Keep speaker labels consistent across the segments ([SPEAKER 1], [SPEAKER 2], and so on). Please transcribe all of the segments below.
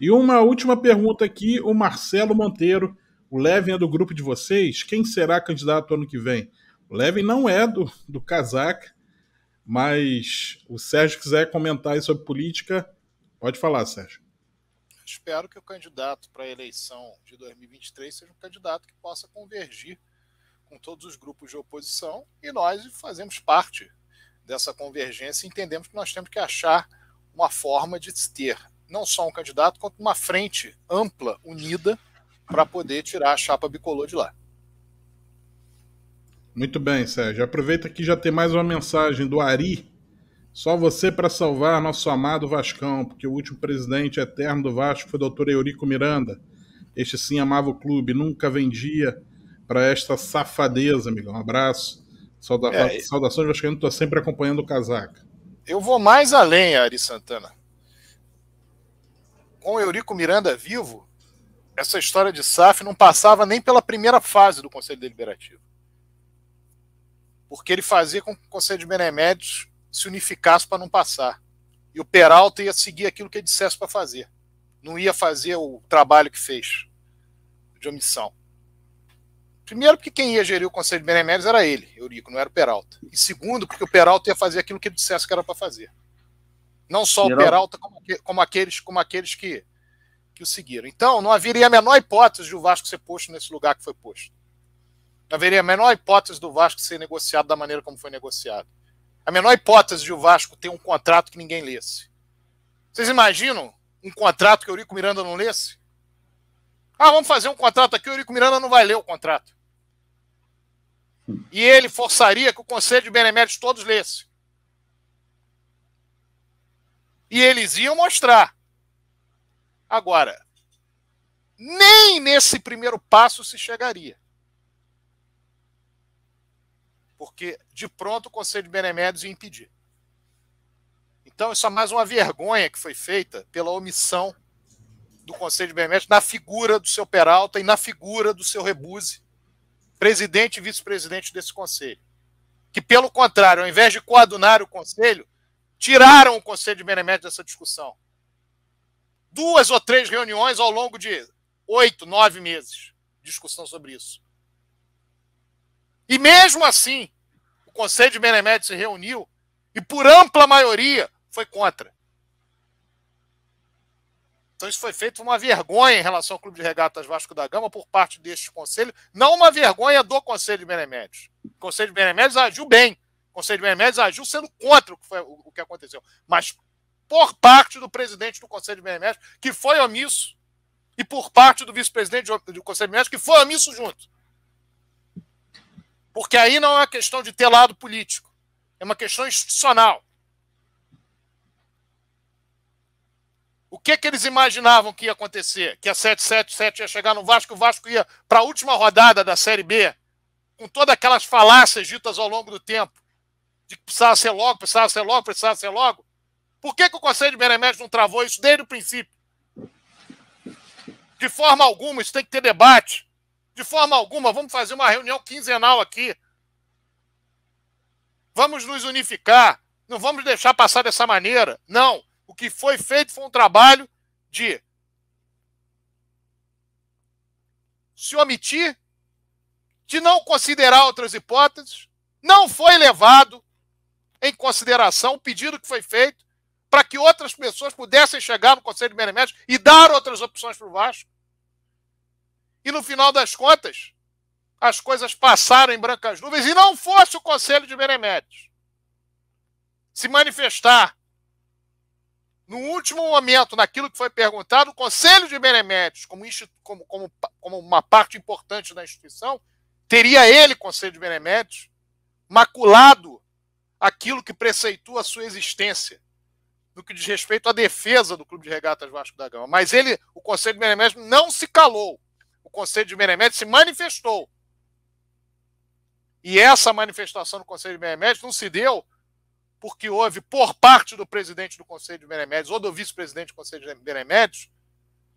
[SPEAKER 1] E uma última pergunta aqui, o Marcelo Monteiro. O Levin é do grupo de vocês? Quem será candidato ano que vem? O Levin não é do, do casaca, mas o Sérgio quiser comentar sobre política, pode falar, Sérgio. Espero que o candidato para a eleição de 2023 seja um candidato que possa convergir com todos os grupos de oposição e nós fazemos parte dessa convergência e entendemos que nós temos que achar uma forma de ter não só um candidato, quanto uma frente ampla, unida, para poder tirar a chapa bicolor de lá. Muito bem, Sérgio. Aproveita que já tem mais uma mensagem do Ari. Só você para salvar nosso amado Vascão, porque o último presidente eterno do Vasco foi o doutor Eurico Miranda. Este sim amava o clube, nunca vendia para esta safadeza, amigão. Um abraço. Sauda é, Saudações Vascão. estou sempre acompanhando o casaca. Eu vou mais além, Ari Santana com o Eurico Miranda vivo, essa história de SAF não passava nem pela primeira fase do Conselho Deliberativo. Porque ele fazia com que o Conselho de Beneméritos se unificasse para não passar. E o Peralta ia seguir aquilo que ele dissesse para fazer. Não ia fazer o trabalho que fez de omissão. Primeiro, porque quem ia gerir o Conselho de Beneméritos era ele, Eurico, não era o Peralta. E segundo, porque o Peralta ia fazer aquilo que ele dissesse que era para fazer. Não só Geraldo. o Peralta, como, como, aqueles, como aqueles que, que o seguiram. Então, não haveria a menor hipótese de o Vasco ser posto nesse lugar que foi posto. Não haveria a menor hipótese do Vasco ser negociado da maneira como foi negociado. A menor hipótese de o Vasco ter um contrato que ninguém lesse. Vocês imaginam um contrato que o Eurico Miranda não lesse? Ah, vamos fazer um contrato aqui, o Eurico Miranda não vai ler o contrato. E ele forçaria que o Conselho de Beneméritos todos lesse. E eles iam mostrar. Agora, nem nesse primeiro passo se chegaria. Porque de pronto o Conselho de Benemédios ia impedir. Então, isso é mais uma vergonha que foi feita pela omissão do Conselho de Benemédios na figura do seu Peralta e na figura do seu Rebuse, presidente e vice-presidente desse conselho. Que, pelo contrário, ao invés de coadunar o conselho, tiraram o Conselho de Benemérito dessa discussão. Duas ou três reuniões ao longo de oito, nove meses, discussão sobre isso. E mesmo assim, o Conselho de Benemérito se reuniu e, por ampla maioria, foi contra. Então, isso foi feito uma vergonha em relação ao Clube de Regatas Vasco da Gama por parte deste conselho, não uma vergonha do Conselho de Beneméritos. O Conselho de Beneméritos agiu bem, Conselho de Mermédios agiu sendo contra o que, foi, o, o que aconteceu, mas por parte do presidente do Conselho de Mermédios, que foi omisso, e por parte do vice-presidente do Conselho de Mermédios, que foi omisso junto. Porque aí não é uma questão de ter lado político, é uma questão institucional. O que, que eles imaginavam que ia acontecer? Que a 777 ia chegar no Vasco, o Vasco ia para a última rodada da Série B, com todas aquelas falácias ditas ao longo do tempo, de que precisava ser logo, precisava ser logo, precisava ser logo. Por que, que o Conselho de Benemérito não travou isso desde o princípio? De forma alguma, isso tem que ter debate. De forma alguma, vamos fazer uma reunião quinzenal aqui. Vamos nos unificar. Não vamos deixar passar dessa maneira. Não. O que foi feito foi um trabalho de se omitir, de não considerar outras hipóteses, não foi levado em consideração o pedido que foi feito para que outras pessoas pudessem chegar no Conselho de Benemérito e dar outras opções para o Vasco. E no final das contas, as coisas passaram em brancas nuvens e não fosse o Conselho de Beneméritos se manifestar no último momento naquilo que foi perguntado, o Conselho de Beneméritos, como, como, como, como uma parte importante da instituição, teria ele, Conselho de Beneméritos, maculado aquilo que preceitua a sua existência no que diz respeito à defesa do Clube de Regatas Vasco da Gama. Mas ele, o Conselho de Menemed não se calou. O Conselho de Menemed se manifestou. E essa manifestação do Conselho de Menemed não se deu porque houve, por parte do presidente do Conselho de Benemédios ou do vice-presidente do Conselho de Benemédios,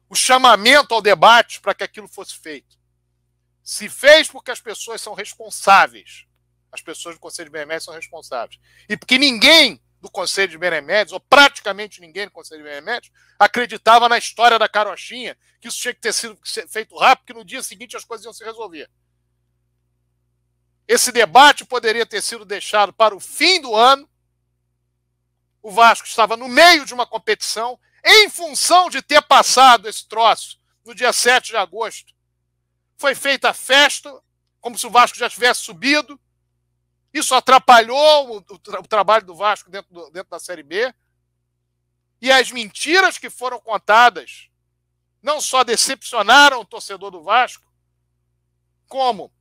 [SPEAKER 1] o chamamento ao debate para que aquilo fosse feito. Se fez porque as pessoas são responsáveis as pessoas do Conselho de Beneméritos são responsáveis. E porque ninguém do Conselho de Beneméritos, ou praticamente ninguém do Conselho de Beneméritos, acreditava na história da carochinha, que isso tinha que ter sido feito rápido, que no dia seguinte as coisas iam se resolver. Esse debate poderia ter sido deixado para o fim do ano. O Vasco estava no meio de uma competição, em função de ter passado esse troço no dia 7 de agosto. Foi feita a festa, como se o Vasco já tivesse subido isso atrapalhou o, o trabalho do Vasco dentro, do, dentro da Série B. E as mentiras que foram contadas não só decepcionaram o torcedor do Vasco, como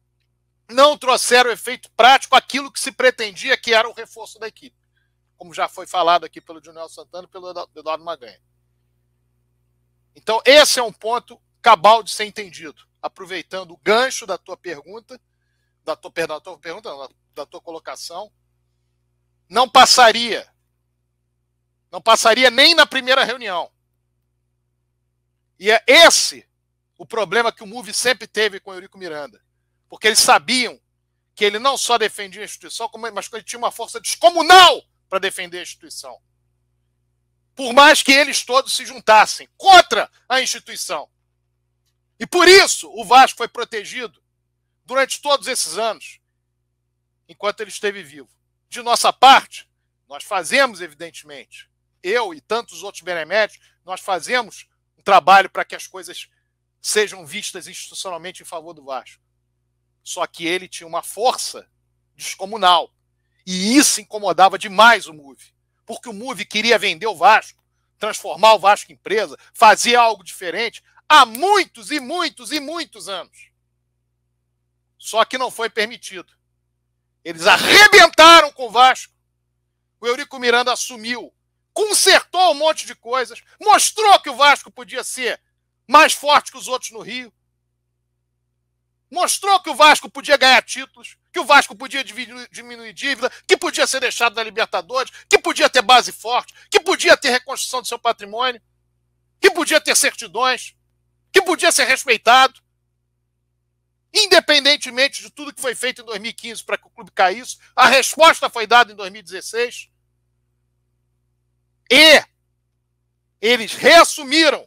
[SPEAKER 1] não trouxeram efeito prático aquilo que se pretendia que era o reforço da equipe, como já foi falado aqui pelo Junior Santana e pelo Eduardo Maganha. Então, esse é um ponto cabal de ser entendido, aproveitando o gancho da tua pergunta, da tua, perdão, da tua pergunta, não, da tua colocação, não passaria. Não passaria nem na primeira reunião. E é esse o problema que o MUVI sempre teve com o Eurico Miranda. Porque eles sabiam que ele não só defendia a instituição, mas que ele tinha uma força descomunal para defender a instituição. Por mais que eles todos se juntassem contra a instituição. E por isso o Vasco foi protegido durante todos esses anos enquanto ele esteve vivo. De nossa parte, nós fazemos, evidentemente, eu e tantos outros beneméritos, nós fazemos um trabalho para que as coisas sejam vistas institucionalmente em favor do Vasco. Só que ele tinha uma força descomunal. E isso incomodava demais o Move. Porque o Move queria vender o Vasco, transformar o Vasco em empresa, fazer algo diferente há muitos e muitos e muitos anos. Só que não foi permitido. Eles arrebentaram com o Vasco. O Eurico Miranda assumiu, consertou um monte de coisas, mostrou que o Vasco podia ser mais forte que os outros no Rio. Mostrou que o Vasco podia ganhar títulos, que o Vasco podia diminuir, diminuir dívida, que podia ser deixado na Libertadores, que podia ter base forte, que podia ter reconstrução do seu patrimônio, que podia ter certidões, que podia ser respeitado. Independentemente de tudo que foi feito em 2015 para que o clube caísse, a resposta foi dada em 2016. E eles reassumiram,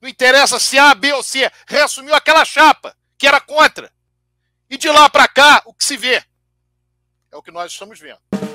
[SPEAKER 1] não interessa se A, B ou C, reassumiu aquela chapa que era contra. E de lá para cá, o que se vê é o que nós estamos vendo.